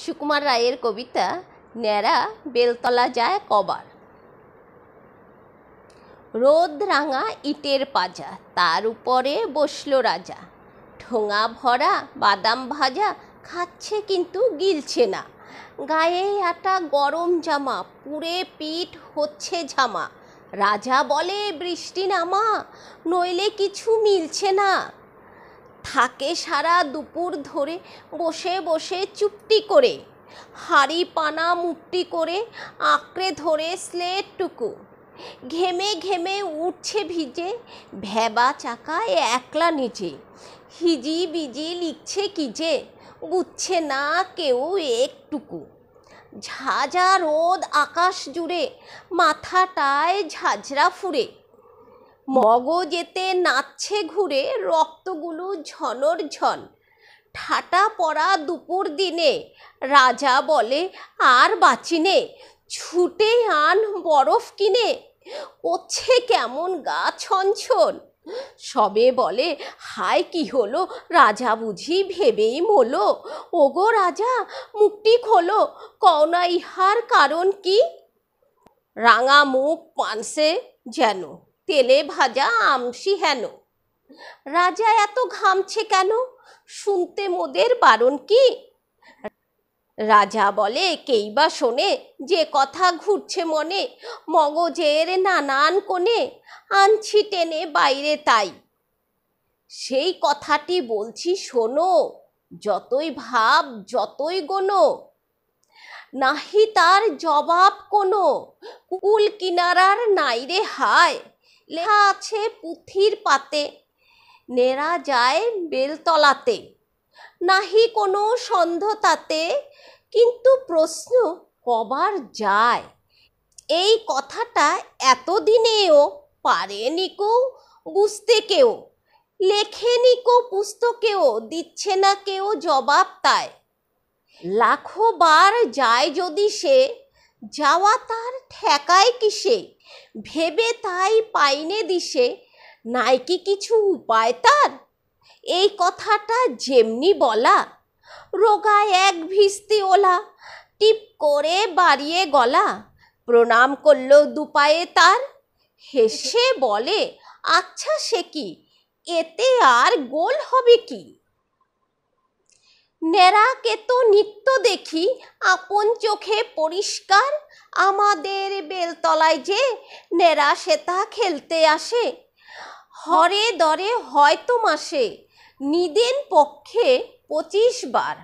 সুকুমার রায়ের কবিতা ন্যাড়া বেলতলা যায় কবার রোদ রাঙা ইটের পাজা তার উপরে বসল রাজা ঠোঙা ভরা বাদাম ভাজা খাচ্ছে কিন্তু গিলছে না গায়ে আটা গরম জামা পুড়ে পিঠ হচ্ছে ঝামা রাজা বলে বৃষ্টি নামা নইলে কিছু মিলছে না থাকে সারা দুপুর ধরে বসে বসে চুপটি করে হাড়ি পানা মুক্তি করে আঁকড়ে ধরে স্লেটটুকু ঘেমে ঘেমে উঠছে ভিজে ভেবা চাকায় একলা নিচে হিজি বিজি লিখছে কি যে বুঝছে না কেউ একটুকু ঝাঁঝা রোদ আকাশ জুড়ে মাথাটায় ঝাঁঝরা ফুরে মগজেতে নাচছে ঘুরে রক্তগুলো ঝনর ঝন ঠাটা পড়া দুপুর দিনে রাজা বলে আর বাঁচিনে ছুটে আন বরফ কিনে ওচ্ছে কেমন গা ছনছন সবে বলে হায় কি হলো রাজা বুঝি ভেবেই মোলো ওগো রাজা মুখটি খোলো কওনা ইহার কারণ কি রাঙা মুখ পানসে যেন তেলে ভাজা আমসি হেন রাজা এত ঘামছে কেন শুনতে মোদের বারণ কি রাজা বলে কেই বা শোনে যে কথা ঘুরছে মনে মগজের নানান কোণে আনছি টেনে বাইরে তাই সেই কথাটি বলছি শোনো যতই ভাব যতই গোনো নাহি তার জবাব কোনো কুল কিনারার নাইরে হায় লেখা আছে পুঁথির পাতে নেড়া যায় বেলতলাতে নাহি কোনো সন্ধতাতে কিন্তু প্রশ্ন কবার যায় এই কথাটা এতদিনেও পারেনি কেউ বুঝতে কেউ লেখেনি কো পুস্তকেও দিচ্ছে না কেউ জবাব তাই লাখো বার যায় যদি সে যাওয়া তার ঠেকায় কিসে ভেবে তাই পাইনে দিশে নাই কি কিছু উপায় তার এই কথাটা যেমনি বলা রোগায় এক ভিস্তি ওলা টিপ করে বাড়িয়ে গলা প্রণাম করল দুপায়ে তার হেসে বলে আচ্ছা সে কি এতে আর গোল হবে কি নেরা কেতু নিত্য দেখি আপন চোখে পরিষ্কার আমাদের বেলতলায় যে নেরা সেতা খেলতে আসে হরে দরে হয়তো মাসে নিদেন পক্ষে পঁচিশ বার